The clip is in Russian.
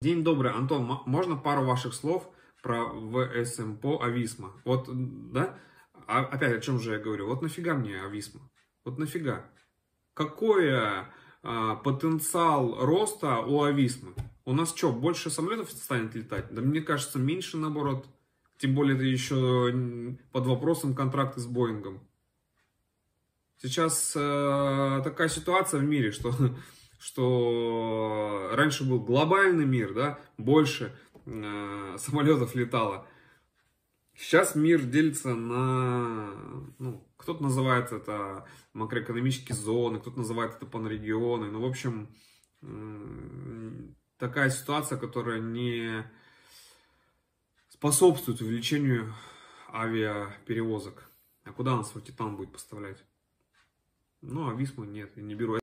День добрый, Антон, можно пару ваших слов про ВСМПО Ависма? Вот, да? А, опять, о чем же я говорю? Вот нафига мне Ависма? Вот нафига? Какой а, потенциал роста у Ависмы? У нас что, больше самолетов станет летать? Да мне кажется, меньше наоборот. Тем более это еще под вопросом контракты с Боингом. Сейчас э, такая ситуация в мире, что, что раньше был глобальный мир, да, больше э, самолетов летало. Сейчас мир делится на, ну, кто-то называет это макроэкономические зоны, кто-то называет это панрегионы. Ну, в общем, э, такая ситуация, которая не способствует увеличению авиаперевозок. А куда нас Титан будет поставлять? Ну, а Висму нет, я не беру.